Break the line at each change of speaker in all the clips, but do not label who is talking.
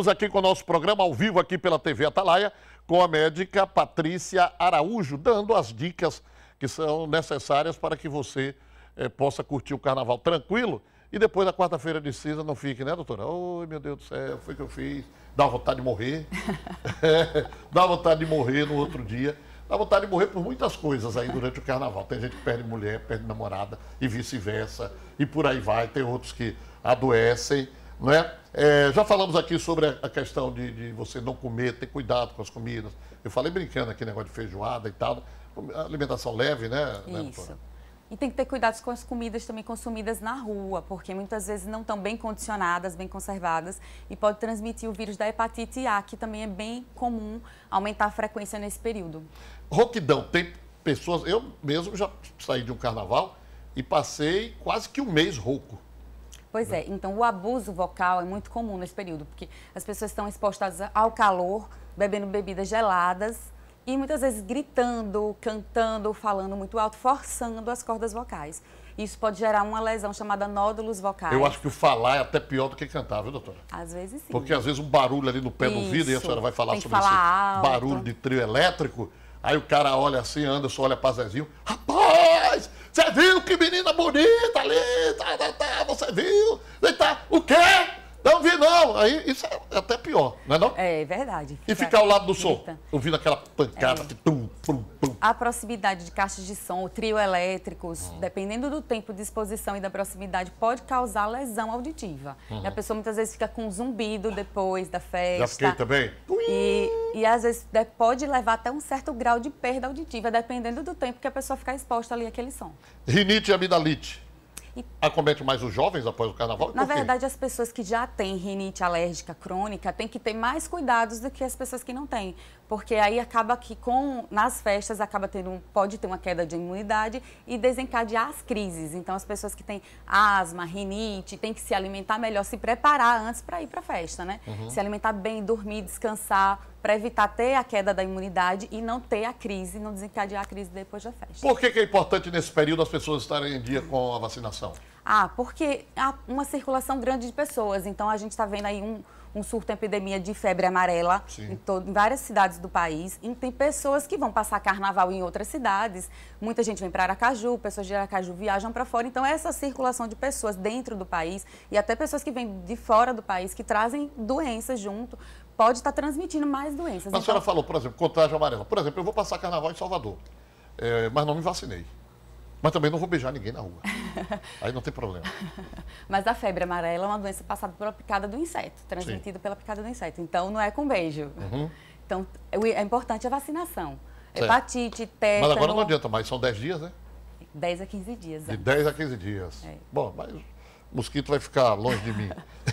Estamos aqui com o nosso programa ao vivo aqui pela TV Atalaia, com a médica Patrícia Araújo, dando as dicas que são necessárias para que você eh, possa curtir o carnaval tranquilo. E depois da quarta-feira de cinza não fique, né, doutora? Oi, meu Deus do céu, foi o que eu fiz. Dá vontade de morrer. é, dá vontade de morrer no outro dia. Dá vontade de morrer por muitas coisas aí durante o carnaval. Tem gente que perde mulher, perde namorada e vice-versa. E por aí vai. Tem outros que adoecem. Né? É, já falamos aqui sobre a questão de, de, você não comer, ter cuidado com as comidas. Eu falei brincando aqui, negócio de feijoada e tal. Alimentação leve, né? né Isso. Né,
e tem que ter cuidado com as comidas também consumidas na rua, porque muitas vezes não estão bem condicionadas, bem conservadas, e pode transmitir o vírus da hepatite A, que também é bem comum aumentar a frequência nesse período.
Roquidão, tem pessoas. Eu mesmo já saí de um carnaval e passei quase que um mês rouco.
Pois é, então o abuso vocal é muito comum nesse período, porque as pessoas estão expostas ao calor, bebendo bebidas geladas e muitas vezes gritando, cantando, falando muito alto, forçando as cordas vocais. Isso pode gerar uma lesão chamada nódulos vocais. Eu acho
que o falar é até pior do que cantar, viu, doutora?
Às vezes sim. Porque às
vezes um barulho ali no pé do vidro e a senhora vai falar Tem sobre falar esse alto. barulho de trio elétrico, aí o cara olha assim, Anderson olha pra Zezinho, rapaz! Você viu que menina bonita ali, tá, tá, tá, você viu? o quê? Aí isso é até pior, não é não? É, verdade. E ficar ao lado do som, ouvindo aquela pancada. É. Tum, pum,
pum. A proximidade de caixas de som, trio elétricos, uhum. dependendo do tempo de exposição e da proximidade, pode causar lesão auditiva. Uhum. E a pessoa muitas vezes fica com zumbido depois da festa. Já fiquei também. E, e às vezes pode levar até um certo grau de perda auditiva, dependendo do tempo que a pessoa ficar exposta ali àquele som.
Rinite e amidalite. E... Acomete mais os jovens após o carnaval? Na verdade,
as pessoas que já têm rinite alérgica crônica têm que ter mais cuidados do que as pessoas que não têm. Porque aí acaba que com nas festas acaba tendo pode ter uma queda de imunidade e desencadear as crises. Então as pessoas que têm asma, rinite, têm que se alimentar melhor, se preparar antes para ir para a festa, né? Uhum. Se alimentar bem, dormir, descansar, para evitar ter a queda da imunidade e não ter a crise, não desencadear a crise depois da festa. Por
que, que é importante nesse período as pessoas estarem em dia com a vacinação?
Ah, porque há uma circulação grande de pessoas. Então a gente está vendo aí um, um surto epidemia de febre amarela em, em, várias cidades do país. E tem pessoas que vão passar carnaval em outras cidades. Muita gente vem para Aracaju, pessoas de Aracaju viajam para fora. Então, essa circulação de pessoas dentro do país e até pessoas que vêm de fora do país que trazem doenças junto pode estar transmitindo mais doenças. Mas então... a senhora então.
falou, por exemplo, contagem amarela. Por exemplo, eu vou passar carnaval em Salvador, é, mas não me vacinei. Mas também não vou beijar ninguém na rua. Aí não tem problema.
Mas a febre amarela é uma doença passada pela picada do inseto, transmitida Sim. pela picada do inseto. Então não é com beijo. Uhum. Então é, é importante a vacinação. Certo. Hepatite, tétano... Mas agora não
adianta mais, são 10 dias, né?
10 a 15 dias. De
10 a 15 dias. É. Bom, mas mosquito vai ficar longe de mim.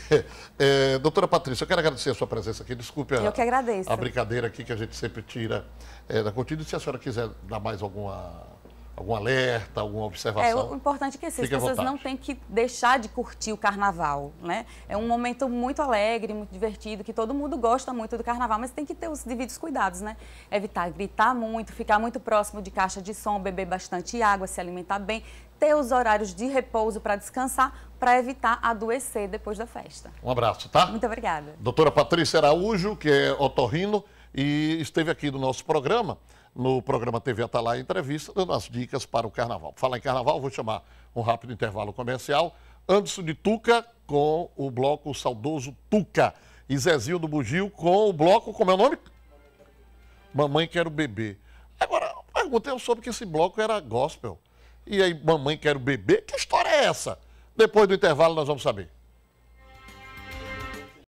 é, doutora Patrícia, eu quero agradecer a sua presença aqui. Desculpe a, a brincadeira aqui que a gente sempre tira é, da cortina. Se a senhora quiser dar mais alguma algum alerta, alguma observação. É, o
importante é que essas assim, pessoas não têm que deixar de curtir o carnaval, né? É um momento muito alegre, muito divertido, que todo mundo gosta muito do carnaval, mas tem que ter os devidos cuidados, né? Evitar gritar muito, ficar muito próximo de caixa de som, beber bastante água, se alimentar bem, ter os horários de repouso para descansar, para evitar adoecer depois da festa.
Um abraço, tá? Muito obrigada. Doutora Patrícia Araújo, que é otorrino e esteve aqui no nosso programa, no programa TV Atalá Entrevista, dando as dicas para o carnaval. Fala em carnaval, vou chamar um rápido intervalo comercial. Anderson de Tuca com o bloco Saudoso Tuca. E Zezinho do Bugio com o bloco, como é o nome? Mamãe Quero Beber. Agora, perguntei, eu é soube que esse bloco era gospel. E aí, Mamãe Quero Beber, que história é essa? Depois do intervalo nós vamos saber.